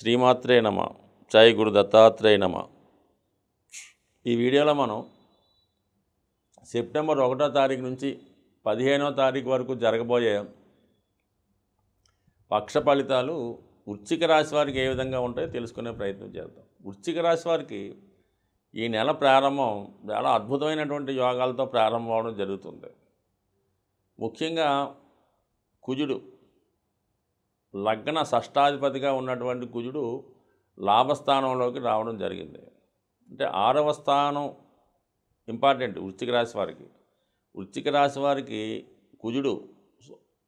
శ్రీమాత్రే నమ సాయి గురు దత్తాత్రేయ నమ ఈ వీడియోలో మనం సెప్టెంబర్ ఒకటో తారీఖు నుంచి పదిహేనో తారీఖు వరకు జరగబోయే పక్ష ఫలితాలు వృచ్చిక రాశి వారికి ఏ విధంగా ఉంటాయో తెలుసుకునే ప్రయత్నం చేద్దాం వృచ్చిక రాశి వారికి ఈ నెల ప్రారంభం చాలా అద్భుతమైనటువంటి యోగాలతో ప్రారంభం అవడం జరుగుతుంది ముఖ్యంగా కుజుడు లగ్న షష్టాధిపతిగా ఉన్నటువంటి కుజుడు లాభస్థానంలోకి రావడం జరిగింది అంటే ఆరవ స్థానం ఇంపార్టెంట్ వృశ్చిక రాశి వారికి వృశ్చిక రాశి వారికి కుజుడు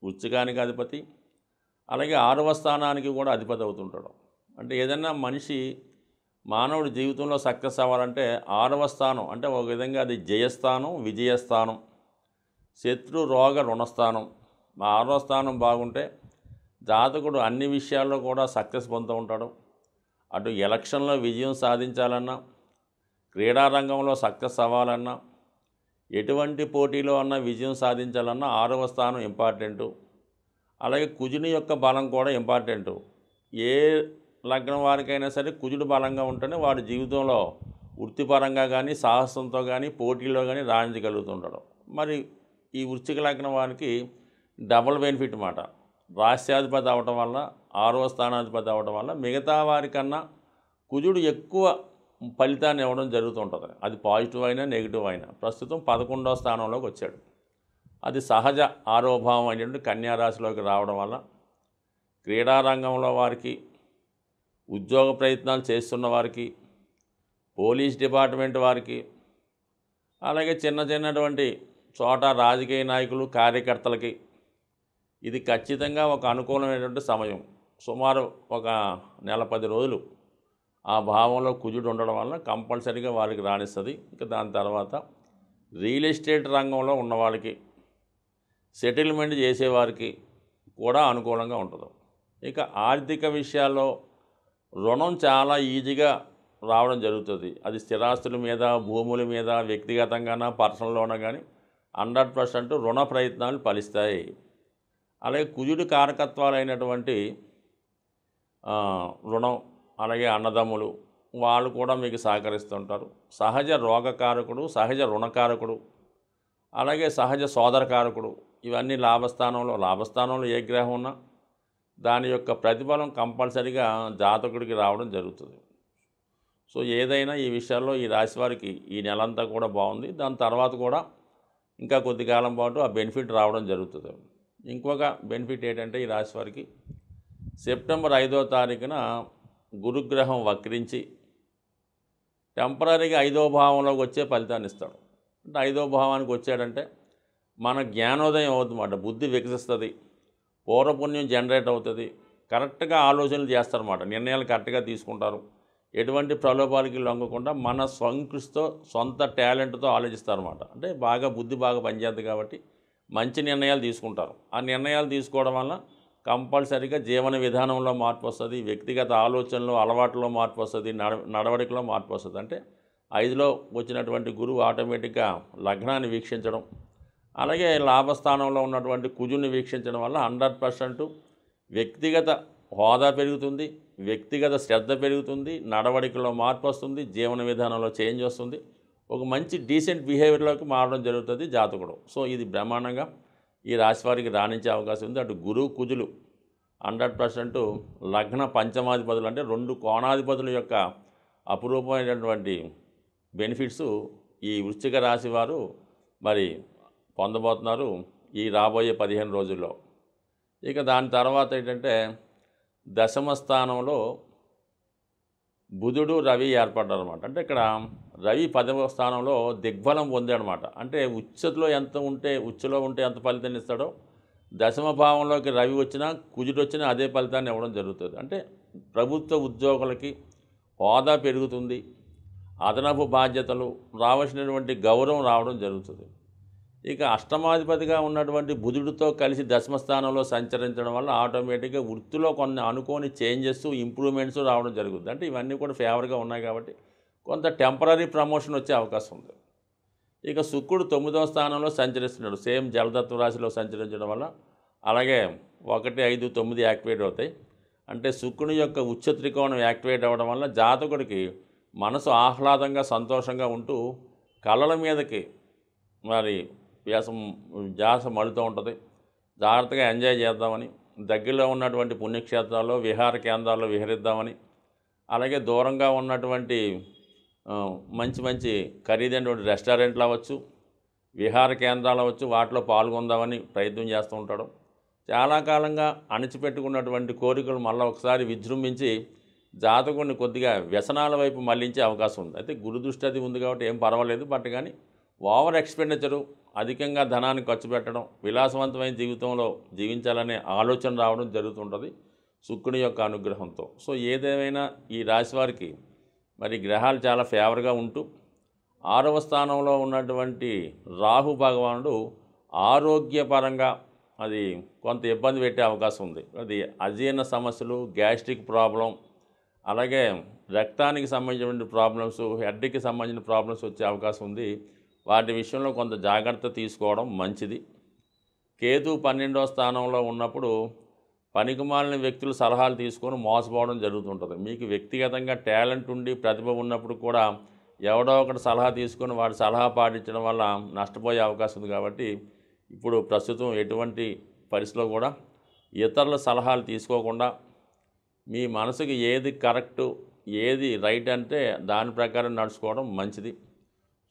వృశ్చికానికి అధిపతి అలాగే ఆరవ స్థానానికి కూడా అధిపతి అవుతుంటాడు అంటే ఏదైనా మనిషి మానవుడి జీవితంలో సక్సెస్ అవ్వాలంటే ఆరవ స్థానం అంటే ఒక విధంగా అది జయస్థానం విజయస్థానం శత్రు రోగ రుణస్థానం ఆరవ స్థానం బాగుంటే జాతకుడు అన్ని విషయాల్లో కూడా సక్సెస్ పొందుతూ ఉంటాడు అటు ఎలక్షన్లో విజయం సాధించాలన్నా క్రీడారంగంలో సక్సెస్ అవ్వాలన్నా ఎటువంటి పోటీలో అన్నా విజయం సాధించాలన్నా ఆరవ స్థానం ఇంపార్టెంటు అలాగే కుజుని యొక్క బలం కూడా ఇంపార్టెంటు ఏ లగ్నం వారికైనా సరే కుజుడు బలంగా ఉంటేనే వారి జీవితంలో వృత్తిపరంగా కానీ సాహసంతో కానీ పోటీలో కానీ రాణించగలుగుతుంటాడు మరి ఈ వృత్తిక లగ్నం వారికి డబుల్ బెనిఫిట్ మాట రాష్ట్రాధిపతి అవటం వల్ల ఆరో స్థానాధిపతి అవటం వల్ల మిగతా వారికన్నా కుజుడు ఎక్కువ ఫలితాన్ని ఇవ్వడం జరుగుతుంటుంది అది పాజిటివ్ అయినా నెగిటివ్ అయినా ప్రస్తుతం పదకొండవ స్థానంలోకి వచ్చాడు అది సహజ ఆరోభావం అనేటువంటి కన్యారాశిలోకి రావడం వల్ల క్రీడారంగంలో వారికి ఉద్యోగ ప్రయత్నాలు చేస్తున్న వారికి పోలీస్ డిపార్ట్మెంట్ వారికి అలాగే చిన్న చిన్నటువంటి చోట రాజకీయ నాయకులు కార్యకర్తలకి ఇది ఖచ్చితంగా ఒక అనుకూలమైనటువంటి సమయం సుమారు ఒక నెల పది రోజులు ఆ భావంలో కుజుడు ఉండడం వలన కంపల్సరీగా వారికి రాణిస్తుంది ఇక దాని తర్వాత రియల్ ఎస్టేట్ రంగంలో ఉన్నవాళ్ళకి సెటిల్మెంట్ చేసేవారికి కూడా అనుకూలంగా ఉంటుంది ఇక ఆర్థిక విషయాల్లో రుణం చాలా ఈజీగా రావడం జరుగుతుంది అది స్థిరాస్తుల మీద భూముల మీద వ్యక్తిగతంగానా లోన్ కానీ హండ్రెడ్ పర్సెంట్ రుణ ప్రయత్నాలు ఫలిస్తాయి అలాగే కుజుడి కారకత్వాలు అయినటువంటి రుణం అలాగే అన్నదమ్ములు వాళ్ళు కూడా మీకు సహకరిస్తుంటారు సహజ రోగకారకుడు సహజ రుణకారకుడు అలాగే సహజ సోదరకారకుడు ఇవన్నీ లాభస్థానంలో లాభస్థానంలో ఏ గ్రహం ఉన్నా దాని యొక్క ప్రతిఫలం కంపల్సరిగా జాతకుడికి రావడం జరుగుతుంది సో ఏదైనా ఈ విషయాల్లో ఈ రాశి వారికి ఈ నెలంతా కూడా బాగుంది దాని తర్వాత కూడా ఇంకా కొద్ది కాలం పాటు ఆ బెనిఫిట్ రావడం జరుగుతుంది ఇంకొక బెనిఫిట్ ఏంటంటే ఈ రాశి వారికి సెప్టెంబర్ ఐదో తారీఖున గురుగ్రహం వక్రించి టెంపరీగా ఐదో భావంలోకి వచ్చే ఫలితాన్ని ఇస్తాడు అంటే ఐదో భావానికి వచ్చాడంటే మన జ్ఞానోదయం అవుతుందన్నమాట బుద్ధి వికసిస్తుంది పూర్వపుణ్యం జనరేట్ అవుతుంది కరెక్ట్గా ఆలోచనలు చేస్తారన్నమాట నిర్ణయాలు కరెక్ట్గా తీసుకుంటారు ఎటువంటి ప్రలోభాలకి లొంగకుండా మన సంకృష్టితో సొంత టాలెంట్తో ఆలోచిస్తారన్నమాట అంటే బాగా బుద్ధి బాగా పనిచేస్తుంది కాబట్టి మంచి నిర్ణయాలు తీసుకుంటారు ఆ నిర్ణయాలు తీసుకోవడం వల్ల కంపల్సరీగా జీవన విధానంలో మార్పు వస్తుంది వ్యక్తిగత ఆలోచనలో అలవాట్లో మార్పు వస్తుంది నడవడికలో మార్పు వస్తుంది అంటే ఐదులో వచ్చినటువంటి గురువు ఆటోమేటిక్గా లగ్నాన్ని వీక్షించడం అలాగే లాభస్థానంలో ఉన్నటువంటి కుజుని వీక్షించడం వల్ల హండ్రెడ్ పర్సెంట్ వ్యక్తిగత హోదా పెరుగుతుంది వ్యక్తిగత శ్రద్ధ పెరుగుతుంది నడవడికలో మార్పు వస్తుంది జీవన విధానంలో చేంజ్ వస్తుంది ఒక మంచి డీసెంట్ బిహేవియర్లోకి మారడం జరుగుతుంది జాతకుడు సో ఇది బ్రహ్మాండంగా ఈ రాశి వారికి రాణించే అవకాశం ఉంది అటు గురువు కుజులు హండ్రెడ్ పర్సెంట్ లగ్న పంచమాధిపతులు అంటే రెండు కోణాధిపతుల యొక్క అపురూపమైనటువంటి బెనిఫిట్స్ ఈ వృశ్చిక రాశి వారు మరి పొందబోతున్నారు ఈ రాబోయే పదిహేను రోజుల్లో ఇక దాని తర్వాత ఏంటంటే దశమ స్థానంలో బుధుడు రవి ఏర్పడ్డారు అనమాట అంటే ఇక్కడ రవి పదవ స్థానంలో దిగ్బలం పొందాడనమాట అంటే ఉచ్చలో ఎంత ఉంటే ఉచ్చలో ఉంటే ఎంత ఫలితాన్ని ఇస్తాడో దశమ భావంలోకి రవి వచ్చినా కుజుడు వచ్చినా అదే ఫలితాన్ని ఇవ్వడం జరుగుతుంది అంటే ప్రభుత్వ ఉద్యోగులకి హోదా పెరుగుతుంది అదనపు బాధ్యతలు రావాల్సినటువంటి గౌరవం రావడం జరుగుతుంది ఇక అష్టమాధిపతిగా ఉన్నటువంటి బుధుడితో కలిసి దశమ స్థానంలో సంచరించడం వల్ల ఆటోమేటిక్గా వృత్తిలో కొన్ని అనుకోని చేంజెస్ ఇంప్రూవ్మెంట్స్ రావడం జరుగుతుంది అంటే ఇవన్నీ కూడా ఫేవర్గా ఉన్నాయి కాబట్టి కొంత టెంపరీ ప్రమోషన్ వచ్చే అవకాశం ఉంది ఇక శుక్రుడు తొమ్మిదవ స్థానంలో సంచరిస్తున్నాడు సేమ్ జలతత్వ రాశిలో సంచరించడం వల్ల అలాగే ఒకటి ఐదు తొమ్మిది యాక్టివేట్ అవుతాయి అంటే శుక్రుని యొక్క ఉచ్చ త్రికోణం యాక్టివేట్ అవ్వడం వల్ల జాతకుడికి మనసు ఆహ్లాదంగా సంతోషంగా ఉంటూ కళల మీదకి మరి వ్యాసం జాస మలుతూ ఉంటుంది జాగ్రత్తగా ఎంజాయ్ చేద్దామని దగ్గరలో ఉన్నటువంటి పుణ్యక్షేత్రాల్లో విహార కేంద్రాల్లో విహరిద్దామని అలాగే దూరంగా ఉన్నటువంటి మంచి మంచి ఖరీదైనటువంటి రెస్టారెంట్లు అవ్వచ్చు విహార కేంద్రాలు అవ్వచ్చు వాటిలో పాల్గొందామని ప్రయత్నం చేస్తూ ఉంటాడు చాలా కాలంగా అణిచిపెట్టుకున్నటువంటి కోరికలు మళ్ళీ ఒకసారి విజృంభించి జాతకుడిని కొద్దిగా వ్యసనాల వైపు మళ్లించే అవకాశం ఉంది అయితే గురుదృష్టి అది ఉంది కాబట్టి ఏం పర్వాలేదు బట్ కానీ ఓవర్ ఎక్స్పెండిచరు అధికంగా ధనాన్ని ఖర్చు పెట్టడం విలాసవంతమైన జీవితంలో జీవించాలనే ఆలోచన రావడం జరుగుతుంటుంది శుక్రుని యొక్క అనుగ్రహంతో సో ఏదేమైనా ఈ రాశి వారికి మరి గ్రహాలు చాలా ఫేవర్గా ఉంటూ ఆరవ స్థానంలో ఉన్నటువంటి రాహు భగవానుడు ఆరోగ్యపరంగా అది కొంత ఇబ్బంది పెట్టే అవకాశం ఉంది అది అజీర్ణ సమస్యలు గ్యాస్ట్రిక్ ప్రాబ్లం అలాగే రక్తానికి సంబంధించిన ప్రాబ్లమ్స్ హెడ్కి సంబంధించిన ప్రాబ్లమ్స్ వచ్చే అవకాశం ఉంది వాటి విషయంలో కొంత జాగ్రత్త తీసుకోవడం మంచిది కేతు పన్నెండో స్థానంలో ఉన్నప్పుడు పనికిమాలిన వ్యక్తులు సలహాలు తీసుకొని మోసపోవడం జరుగుతుంటుంది మీకు వ్యక్తిగతంగా టాలెంట్ ఉండి ప్రతిభ ఉన్నప్పుడు కూడా ఎవడో ఒకటి సలహా తీసుకొని వాడి సలహా పాటించడం వల్ల నష్టపోయే అవకాశం ఉంది కాబట్టి ఇప్పుడు ప్రస్తుతం ఎటువంటి పరిస్థితిలో కూడా ఇతరుల సలహాలు తీసుకోకుండా మీ మనసుకు ఏది కరెక్టు ఏది రైట్ అంటే దాని ప్రకారం నడుచుకోవడం మంచిది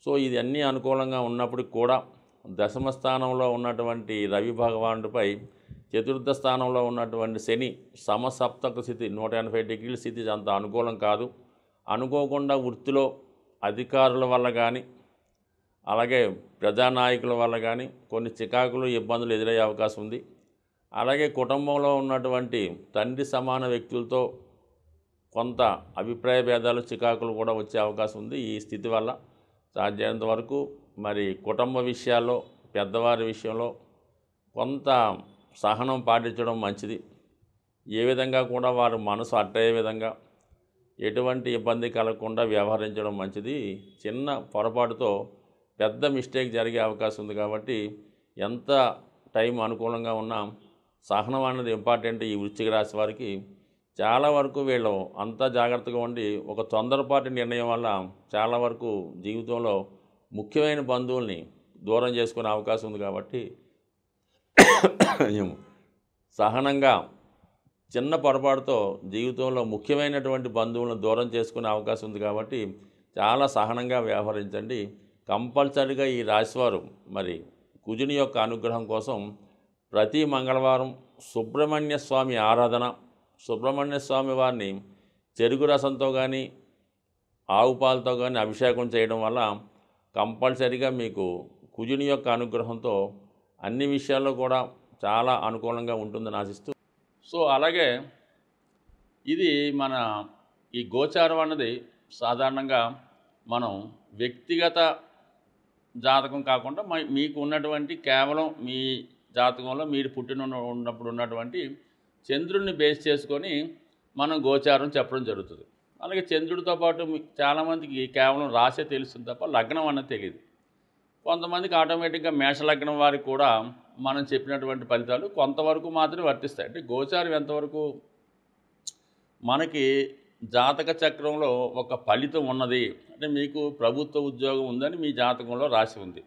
సో ఇది అన్నీ అనుకూలంగా ఉన్నప్పటికి కూడా దశమ స్థానంలో ఉన్నటువంటి రవి భగవానుడిపై చతుర్థ స్థానంలో ఉన్నటువంటి శని సమసప్తక స్థితి నూట ఎనభై డిగ్రీల స్థితి అంత అనుకూలం కాదు అనుకోకుండా వృత్తిలో అధికారుల వల్ల కానీ అలాగే ప్రజానాయకుల వల్ల కానీ కొన్ని చికాకులు ఇబ్బందులు ఎదురయ్యే అవకాశం ఉంది అలాగే కుటుంబంలో ఉన్నటువంటి తండ్రి సమాన వ్యక్తులతో కొంత అభిప్రాయ భేదాలు చికాకులు కూడా వచ్చే అవకాశం ఉంది ఈ స్థితి వల్ల సాధ్యమైనంత వరకు మరి కుటుంబ విషయాల్లో పెద్దవారి విషయంలో కొంత సహనం పాటించడం మంచిది ఏ విధంగా కూడా వారి మనసు అట్టయ్యే విధంగా ఎటువంటి ఇబ్బంది కలగకుండా వ్యవహరించడం మంచిది చిన్న పొరపాటుతో పెద్ద మిస్టేక్ జరిగే అవకాశం ఉంది కాబట్టి ఎంత టైం అనుకూలంగా ఉన్నా సహనం అనేది ఇంపార్టెంట్ ఈ వృశ్చిక రాశి వారికి చాలా వరకు వీళ్ళు అంతా జాగ్రత్తగా ఉండి ఒక తొందరపాటి నిర్ణయం వల్ల చాలా వరకు జీవితంలో ముఖ్యమైన బంధువుల్ని దూరం చేసుకునే అవకాశం ఉంది కాబట్టి సహనంగా చిన్న పొరపాటుతో జీవితంలో ముఖ్యమైనటువంటి బంధువులను దూరం చేసుకునే అవకాశం ఉంది కాబట్టి చాలా సహనంగా వ్యవహరించండి కంపల్సరీగా ఈ రాశివారు మరి కుజుని యొక్క అనుగ్రహం కోసం ప్రతి మంగళవారం సుబ్రహ్మణ్య స్వామి ఆరాధన సుబ్రహ్మణ్య స్వామి వారిని చెరుకు రసంతో కానీ ఆవు పాలతో కానీ అభిషేకం చేయడం వల్ల కంపల్సరీగా మీకు కుజుని యొక్క అనుగ్రహంతో అన్ని విషయాల్లో కూడా చాలా అనుకూలంగా ఉంటుందని ఆశిస్తూ సో అలాగే ఇది మన ఈ గోచారం అన్నది సాధారణంగా మనం వ్యక్తిగత జాతకం కాకుండా మీకు ఉన్నటువంటి కేవలం మీ జాతకంలో మీరు పుట్టిన ఉన్నప్పుడు ఉన్నటువంటి చంద్రుడిని బేస్ చేసుకొని మనం గోచారం చెప్పడం జరుగుతుంది అలాగే చంద్రుడితో పాటు చాలామందికి కేవలం రాసే తెలుస్తుంది తప్ప లగ్నం అన్నది తెలియదు కొంతమందికి ఆటోమేటిక్గా మేషలగ్నం వారికి కూడా మనం చెప్పినటువంటి ఫలితాలు కొంతవరకు మాత్రమే వర్తిస్తాయి అంటే గోచారం ఎంతవరకు మనకి జాతక చక్రంలో ఒక ఫలితం ఉన్నది అంటే మీకు ప్రభుత్వ ఉద్యోగం ఉందని మీ జాతకంలో రాసి ఉంది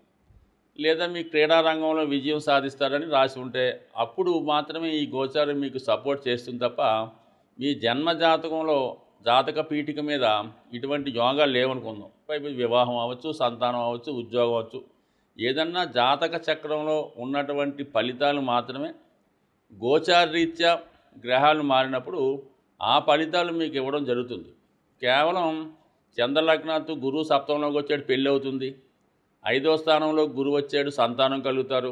లేదా మీ క్రీడారంగంలో విజయం సాధిస్తారని రాసి ఉంటే అప్పుడు మాత్రమే ఈ గోచారం మీకు సపోర్ట్ చేస్తుంది తప్ప మీ జన్మ జాతకంలో జాతక పీఠిక మీద ఇటువంటి యోగాలు లేవనుకుందాం పైపు వివాహం అవ్వచ్చు సంతానం అవ్వచ్చు ఉద్యోగం అవ్వచ్చు ఏదన్నా జాతక చక్రంలో ఉన్నటువంటి ఫలితాలు మాత్రమే గోచారరీత్యా గ్రహాలు మారినప్పుడు ఆ ఫలితాలు మీకు ఇవ్వడం జరుగుతుంది కేవలం చంద్రలగ్నాత్ గురువు సప్తంలోకి వచ్చాడు పెళ్ళి అవుతుంది ఐదో స్థానంలో గురు వచ్చాడు సంతానం కలుగుతారు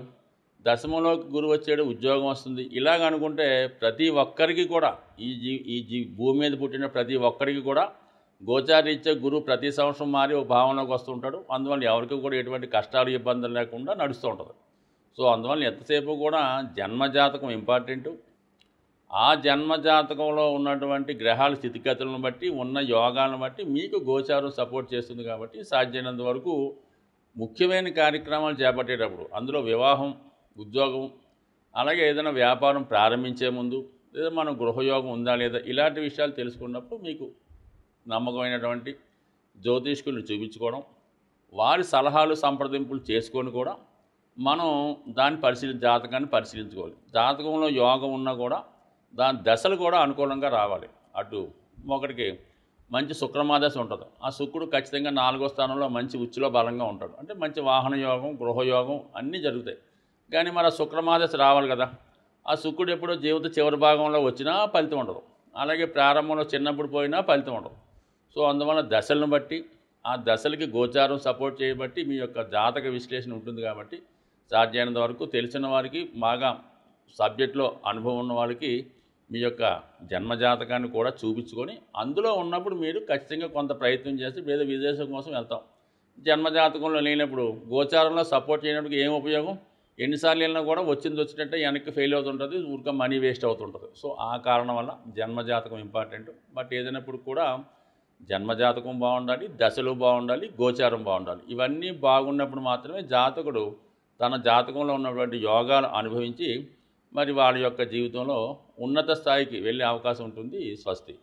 దశమంలో గురు వచ్చాడు ఉద్యోగం వస్తుంది ఇలాగ అనుకుంటే ప్రతి ఒక్కరికి కూడా ఈ జీ ఈ జీ భూమి మీద పుట్టిన ప్రతి ఒక్కరికి కూడా గోచారీత్యా గురువు ప్రతి సంవత్సరం మారి ఓ భావనలోకి వస్తుంటాడు అందువల్ల ఎవరికి కూడా ఎటువంటి కష్టాలు ఇబ్బందులు లేకుండా నడుస్తూ ఉంటుంది సో అందువల్ల ఎంతసేపు కూడా జన్మజాతకం ఇంపార్టెంటు ఆ జన్మజాతకంలో ఉన్నటువంటి గ్రహాల స్థితిగతులను బట్టి ఉన్న యోగాలను బట్టి మీకు గోచారం సపోర్ట్ చేస్తుంది కాబట్టి సాధ్యమైనంత వరకు ముఖ్యమైన కార్యక్రమాలు చేపట్టేటప్పుడు అందులో వివాహం ఉద్యోగం అలాగే ఏదైనా వ్యాపారం ప్రారంభించే ముందు లేదా మనం గృహయోగం ఉందా లేదా ఇలాంటి విషయాలు తెలుసుకున్నప్పుడు మీకు నమ్మకమైనటువంటి జ్యోతిష్కులను చూపించుకోవడం వారి సలహాలు సంప్రదింపులు చేసుకొని కూడా మనం దాన్ని పరిశీలి జాతకాన్ని పరిశీలించుకోవాలి జాతకంలో యోగం ఉన్నా కూడా దాని దశలు కూడా అనుకూలంగా రావాలి అటు ఒకటికి మంచి శుక్రమాదశ ఉంటుంది ఆ శుక్రుడు ఖచ్చితంగా నాలుగో స్థానంలో మంచి ఉచ్చులో బలంగా ఉంటాడు అంటే మంచి వాహన యోగం గృహయోగం అన్నీ జరుగుతాయి కానీ మరి ఆ శుక్రమాదశ రావాలి కదా ఆ శుక్రుడు ఎప్పుడో జీవిత చివరి భాగంలో వచ్చినా ఫలితం ఉండదు అలాగే ప్రారంభంలో చిన్నప్పుడు పోయినా ఫలితం ఉండదు సో అందువల్ల దశలను బట్టి ఆ దశలకి గోచారం సపోర్ట్ చేయబట్టి మీ యొక్క జాతక విశ్లేషణ ఉంటుంది కాబట్టి సాధ్యమైనంత వరకు తెలిసిన వారికి బాగా సబ్జెక్ట్లో అనుభవం ఉన్న వాళ్ళకి మీ యొక్క జన్మజాతకాన్ని కూడా చూపించుకొని అందులో ఉన్నప్పుడు మీరు ఖచ్చితంగా కొంత ప్రయత్నం చేస్తే వేద విదేశం కోసం వెళ్తాం జన్మజాతకంలో లేనప్పుడు గోచారంలో సపోర్ట్ చేయడానికి ఏం ఉపయోగం ఎన్నిసార్లు వెళ్ళినా కూడా వచ్చింది వచ్చినట్టే వెనక్కి ఫెయిల్ అవుతుంటుంది ఊరిక మనీ వేస్ట్ అవుతుంటుంది సో ఆ కారణం వల్ల జన్మజాతకం ఇంపార్టెంట్ బట్ ఏదైనప్పుడు కూడా జన్మజాతకం బాగుండాలి దశలు బాగుండాలి గోచారం బాగుండాలి ఇవన్నీ బాగున్నప్పుడు మాత్రమే జాతకుడు తన జాతకంలో ఉన్నటువంటి యోగాలు అనుభవించి మరి వాళ్ళ యొక్క జీవితంలో ఉన్నత స్థాయికి వెళ్ళే అవకాశం ఉంటుంది స్వస్తి